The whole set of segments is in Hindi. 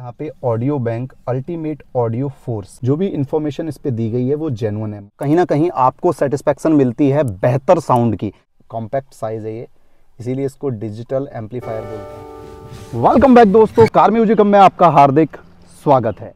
यहाँ पे audio bank ultimate audio force जो भी इंफॉर्मेशन इस पे दी गई है वो जेनुअन है कहीं ना कहीं आपको सेटिस्फेक्शन मिलती है बेहतर साउंड की कॉम्पैक्ट साइज है ये इसीलिए इसको डिजिटल एम्पलीफायर बोलते हैं वेलकम बैक दोस्तों कार म्यूजिकम में आपका हार्दिक स्वागत है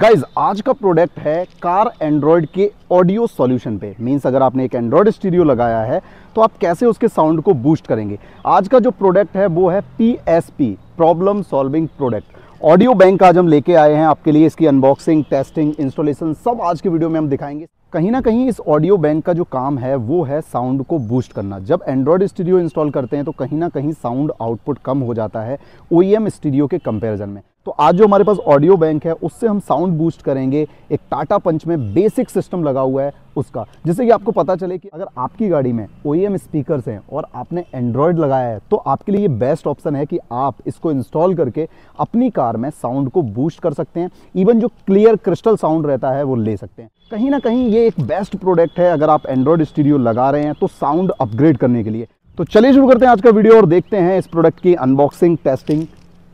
गाइज आज का प्रोडक्ट है कार एंड्रॉयड के ऑडियो सॉल्यूशन पे मीन्स अगर आपने एक एंड्रॉयड स्टूडियो लगाया है तो आप कैसे उसके साउंड को बूस्ट करेंगे आज का जो प्रोडक्ट है वो है P S P problem solving product audio bank आज हम लेके आए हैं आपके लिए इसकी अनबॉक्सिंग टेस्टिंग इंस्टॉलेशन सब आज के वीडियो में हम दिखाएंगे कहीं ना कहीं इस ऑडियो बैंक का जो काम है वो है साउंड को बूस्ट करना जब एंड्रॉयड स्टूडियो इंस्टॉल करते हैं तो कहीं ना कहीं साउंड आउटपुट कम हो जाता है ओ स्टूडियो e के कंपेरिजन में तो आज जो हमारे पास ऑडियो बैंक है उससे हम साउंड बूस्ट करेंगे एक टाटा पंच में बेसिक सिस्टम लगा हुआ है उसका जिससे कि आपको पता चले कि अगर आपकी गाड़ी में ओ स्पीकर्स e हैं और आपने एंड्रॉयड लगाया है तो आपके लिए ये बेस्ट ऑप्शन है कि आप इसको इंस्टॉल करके अपनी कार में साउंड को बूस्ट कर सकते हैं इवन जो क्लियर क्रिस्टल साउंड रहता है वो ले सकते हैं कहीं ना कहीं ये एक बेस्ट प्रोडक्ट है अगर आप एंड्रॉयड स्टूडियो लगा रहे हैं तो साउंड अपग्रेड करने के लिए तो चलिए शुरू करते हैं आज का वीडियो और देखते हैं इस प्रोडक्ट की अनबॉक्सिंग टेस्टिंग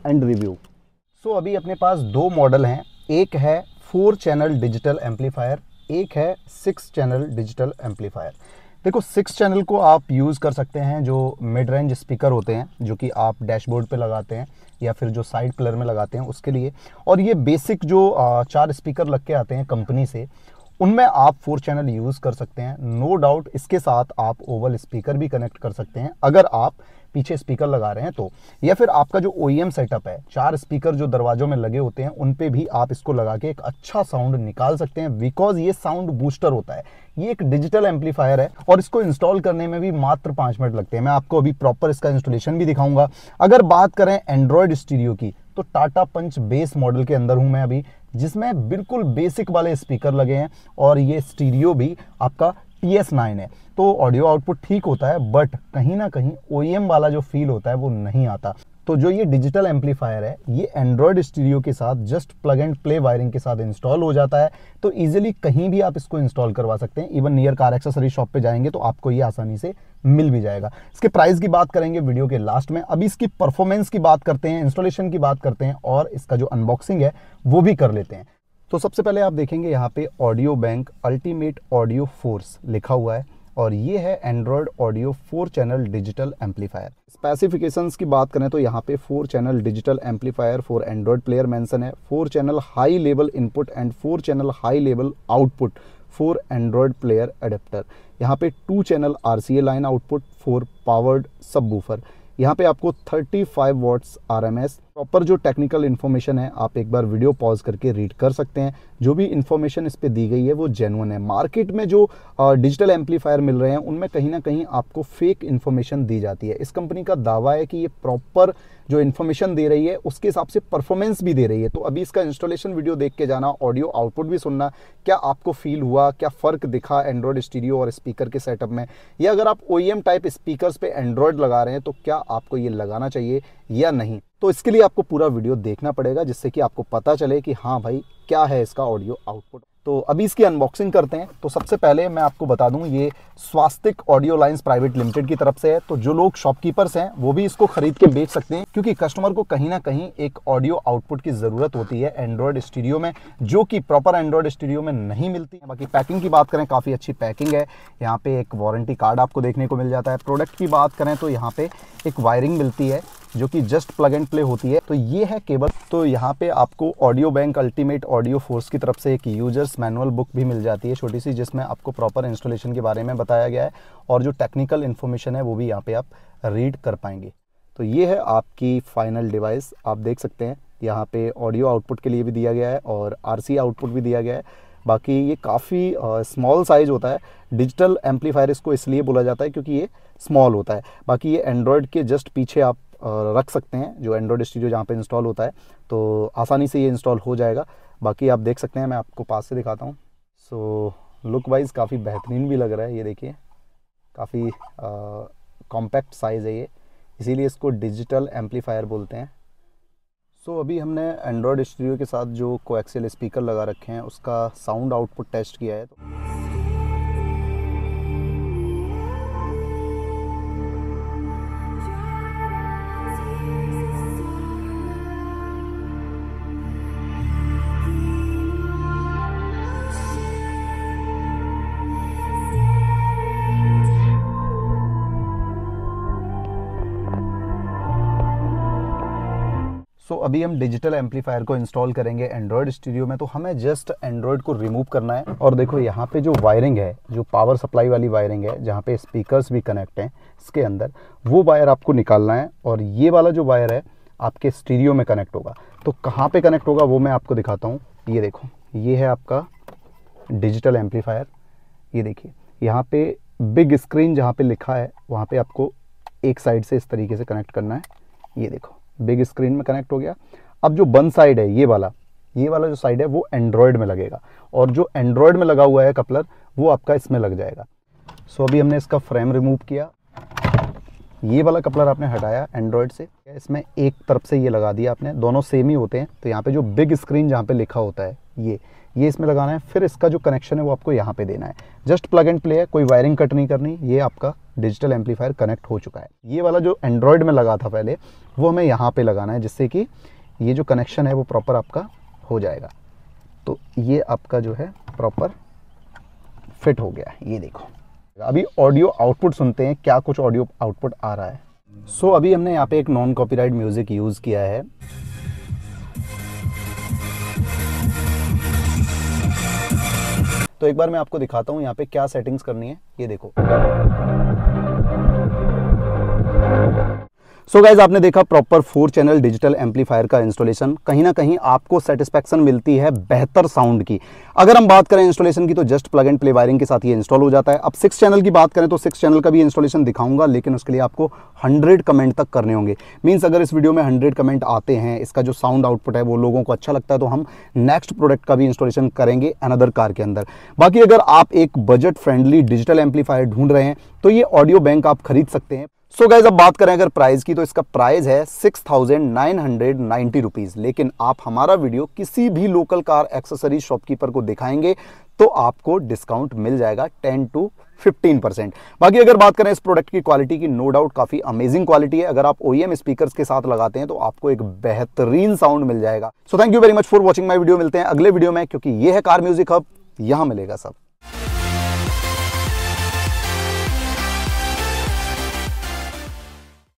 एंड रिव्यू दोस्तों अभी अपने पास दो मॉडल हैं एक है फोर चैनल डिजिटल एम्पलीफायर एक है सिक्स चैनल डिजिटल एम्पलीफायर देखो सिक्स चैनल को आप यूज़ कर सकते हैं जो मिड रेंज स्पीकर होते हैं जो कि आप डैशबोर्ड पे लगाते हैं या फिर जो साइड पिलर में लगाते हैं उसके लिए और ये बेसिक जो चार स्पीकर लग के आते हैं कंपनी से उनमें आप फोर चैनल यूज़ कर सकते हैं नो no डाउट इसके साथ आप ओवल स्पीकर भी कनेक्ट कर सकते हैं अगर आप पीछे स्पीकर लगा रहे हैं तो या फिर आपका जो ओ सेटअप e है चार स्पीकर जो दरवाजों में लगे होते हैं उन पे भी आप इसको लगा के एक अच्छा साउंड निकाल सकते हैं बिकॉज ये साउंड बूस्टर होता है ये एक डिजिटल एम्पलीफायर है और इसको इंस्टॉल करने में भी मात्र पाँच मिनट लगते हैं मैं आपको अभी प्रॉपर इसका इंस्टॉलेशन भी दिखाऊंगा अगर बात करें एंड्रॉयड स्टूडियो की तो टाटा पंच बेस मॉडल के अंदर हूं मैं अभी जिसमें बिल्कुल बेसिक वाले स्पीकर लगे हैं और ये स्टीरियो भी आपका टी एस नाइन है तो ऑडियो आउटपुट ठीक होता है बट कहीं ना कहीं ओ e वाला जो फील होता है वो नहीं आता तो जो ये डिजिटल एम्पलीफायर है ये एंड्रॉयड स्टूडियो के साथ just plug and play wiring के साथ इंस्टॉल हो जाता है तो इजीली कहीं भी आप इसको इंस्टॉल करवा सकते हैं even near car accessory shop पे जाएंगे तो आपको ये आसानी से मिल भी जाएगा इसके प्राइस की बात करेंगे वीडियो के लास्ट में अभी इसकी परफॉर्मेंस की बात करते हैं इंस्टॉलेशन की बात करते हैं और इसका जो अनबॉक्सिंग है वो भी कर लेते हैं तो सबसे पहले आप देखेंगे यहाँ पे audio bank ultimate audio force लिखा हुआ है और ये है android audio four channel digital amplifier specifications की बात करें तो यहाँ पे four channel digital amplifier four android player mention है four channel high level input and four channel high level output four android player adapter यहाँ पे two channel or line output four powered sub यहाँ पे आपको 35 फाइव वॉट्स आर प्रॉपर जो टेक्निकल इन्फॉर्मेशन है आप एक बार वीडियो पॉज करके रीड कर सकते हैं जो भी इन्फॉर्मेशन इस पर दी गई है वो जेनुअन है मार्केट में जो डिजिटल एम्पलीफायर मिल रहे हैं उनमें कहीं ना कहीं आपको फेक इन्फॉर्मेशन दी जाती है इस कंपनी का दावा है कि ये प्रॉपर जो इन्फॉर्मेशन दे रही है उसके हिसाब से परफॉर्मेंस भी दे रही है तो अभी इसका इंस्टॉलेशन वीडियो देख के जाना ऑडियो आउटपुट भी सुनना क्या आपको फील हुआ क्या फ़र्क दिखा एंड्रॉयड स्टीरियो और स्पीकर के सेटअप में या अगर आप ओ टाइप स्पीकर पे एंड्रॉयड लगा रहे हैं तो क्या आपको ये लगाना चाहिए या नहीं तो इसके लिए आपको पूरा वीडियो देखना पड़ेगा जिससे कि आपको पता चले कि हाँ भाई क्या है इसका ऑडियो आउटपुट तो अभी इसकी अनबॉक्सिंग करते हैं तो सबसे पहले मैं आपको बता दूं ये Swastik audio lines private limited की तरफ से है तो जो लोग शॉपकीपर्स हैं वो भी इसको खरीद के बेच सकते हैं क्योंकि कस्टमर को कहीं ना कहीं एक ऑडियो आउटपुट की ज़रूरत होती है एंड्रॉयड स्टूडियो में जो कि प्रॉपर एंड्रॉयड स्टूडियो में नहीं मिलती है बाकी पैकिंग की बात करें काफ़ी अच्छी पैकिंग है यहाँ पर एक वारंटी कार्ड आपको देखने को मिल जाता है प्रोडक्ट की बात करें तो यहाँ पर एक वायरिंग मिलती है जो कि जस्ट प्लग एंड प्ले होती है तो ये है केबल तो यहाँ पे आपको audio bank ultimate audio force की तरफ से एक यूजर्स मैनुअल बुक भी मिल जाती है छोटी सी जिसमें आपको प्रॉपर इंस्टॉलेशन के बारे में बताया गया है और जो टेक्निकल इन्फॉर्मेशन है वो भी यहाँ पे आप रीड कर पाएंगे तो ये है आपकी फाइनल डिवाइस आप देख सकते हैं यहाँ पे ऑडियो आउटपुट के लिए भी दिया गया है और आर आउटपुट भी दिया गया है बाकी ये काफ़ी स्मॉल साइज़ होता है डिजिटल एम्पलीफायर इसको इसलिए बोला जाता है क्योंकि ये स्मॉल होता है बाकी ये एंड्रॉयड के जस्ट पीछे आप रख सकते हैं जो एंड्रॉयड स्टूडियो जहाँ पे इंस्टॉल होता है तो आसानी से ये इंस्टॉल हो जाएगा बाकी आप देख सकते हैं मैं आपको पास से दिखाता हूँ सो लुक वाइज काफ़ी बेहतरीन भी लग रहा है ये देखिए काफ़ी कॉम्पैक्ट साइज़ है ये इसीलिए इसको डिजिटल एम्पलीफायर बोलते हैं सो so, अभी हमने एंड्रॉयड स्टूडियो के साथ जो कोएक्सियल स्पीकर लगा रखे हैं उसका साउंड आउटपुट टेस्ट किया है तो सो so, अभी हम डिजिटल एम्पलीफायर को इंस्टॉल करेंगे एंड्रॉयड स्टूडियो में तो हमें जस्ट एंड्रॉयड को रिमूव करना है और देखो यहाँ पे जो वायरिंग है जो पावर सप्लाई वाली वायरिंग है जहाँ पे स्पीकर्स भी कनेक्ट हैं इसके अंदर वो वायर आपको निकालना है और ये वाला जो वायर है आपके स्टीरियो में कनेक्ट होगा तो कहाँ पर कनेक्ट होगा वो मैं आपको दिखाता हूँ ये देखो ये है आपका डिजिटल एम्पलीफायर ये देखिए यहाँ पर बिग स्क्रीन जहाँ पर लिखा है वहाँ पर आपको एक साइड से इस तरीके से कनेक्ट करना है ये देखो बिग स्क्रीन में कनेक्ट हो गया अब जो बन साइड है ये वाला ये वाला जो साइड है वो एंड्रॉयड में लगेगा और जो एंड्रॉयड में लगा हुआ है कपलर वो आपका इसमें लग जाएगा सो अभी हमने इसका फ्रेम रिमूव किया ये वाला कपलर आपने हटाया एंड्रॉयड से इसमें एक तरफ से ये लगा दिया आपने दोनों सेम ही होते हैं तो यहाँ पे जो बिग स्क्रीन जहाँ पे लिखा होता है ये ये इसमें लगाना है फिर इसका जो कनेक्शन है वो आपको यहाँ पे देना है जस्ट प्लग एंड प्ले है कोई वायरिंग कट नहीं करनी ये आपका डिजिटल एम्पलीफायर कनेक्ट हो चुका है ये वाला जो एंड्रॉयड में लगा था पहले वो हमें यहाँ पे लगाना है जिससे कि ये जो कनेक्शन है वो प्रॉपर आपका हो जाएगा तो ये आपका जो है प्रॉपर फिट हो गया ये देखो अभी ऑडियो आउटपुट सुनते हैं क्या कुछ ऑडियो आउटपुट आ रहा है सो so, अभी हमने यहाँ पे एक नॉन कॉपीराइट म्यूज़िक यूज़ किया है तो एक बार मैं आपको दिखाता हूँ यहाँ पे क्या सेटिंग्स करनी है ये देखो सो so गाइज आपने देखा proper four channel digital amplifier का इंस्टॉलेशन कहीं ना कहीं आपको सेटिस्फैक्शन मिलती है बेहतर साउंड की अगर हम बात करें इंस्टॉलेशन की तो just plug and play wiring के साथ ये इंस्टॉल हो जाता है अब सिक्स चैनल की बात करें तो सिक्स चैनल का भी इंस्टॉलेशन दिखाऊंगा लेकिन उसके लिए आपको हंड्रेड कमेंट तक करने होंगे मीन्स अगर इस वीडियो में हंड्रेड कमेंट आते हैं इसका जो साउंड आउटपुट है वो लोगों को अच्छा लगता है तो हम नेक्स्ट प्रोडक्ट का भी इंस्टॉलेशन करेंगे अनदर कार के अंदर बाकी अगर आप एक बजट फ्रेंडली डिजिटल एम्पलीफायर ढूंढ रहे हैं तो ये ऑडियो बैंक आप खरीद सकते हैं सो so गैज अब बात करें अगर प्राइस की तो इसका प्राइस है six thousand nine hundred ninety rupees लेकिन आप हमारा वीडियो किसी भी लोकल कार एक्सेसरी शॉपकीपर को दिखाएंगे तो आपको डिस्काउंट मिल जाएगा टेन टू 15 परसेंट बाकी अगर बात करें इस प्रोडक्ट की क्वालिटी की नो डाउट काफ़ी अमेजिंग क्वालिटी है अगर आप ओ एम स्पीकर के साथ लगाते हैं तो आपको एक बेहतरीन साउंड मिल जाएगा so thank you very much for watching my video मिलते हैं अगले वीडियो में क्योंकि ये है कार म्यूजिक हब यहाँ मिलेगा सब